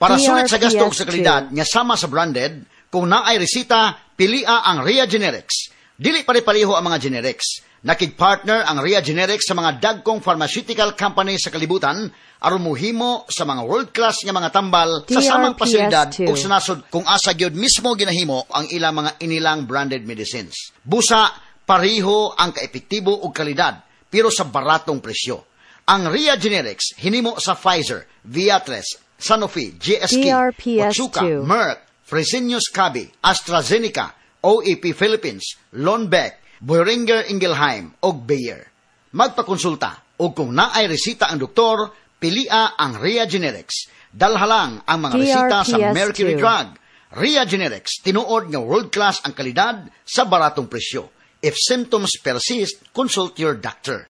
Para PR, sulit sa gasto sa kalidad niya sama sa branded, kung naay resita, pilia ang Ria Generics. Dili pare-pareho ang mga generics. Nakigpartner ang Ria Generics sa mga dagkong pharmaceutical company sa kalibutan aron mohimo sa mga world-class nga mga tambal DRPS sa samang pasilidad ug sunasod kung asa gyud mismo ginahimo ang ilang mga inilang branded medicines. Busa pareho ang kaepektibo ug kalidad pero sa baratong presyo. Ang Ria Generics hinimo sa Pfizer, Viatris, Sanofi, GSK, Otsuka, Merck, Fresenius Kabi, AstraZeneca, OEP Philippines, Lonbeck, Boehringer Ingelheim ug Bayer. Magpakonsulta ug kung naay resita ang doktor, pilia ang Ria Generics. Dalha lang ang mga resita sa Mercury Drug. Ria Generics, tinuod nga world-class ang kalidad sa baratong presyo. If symptoms persist, consult your doctor.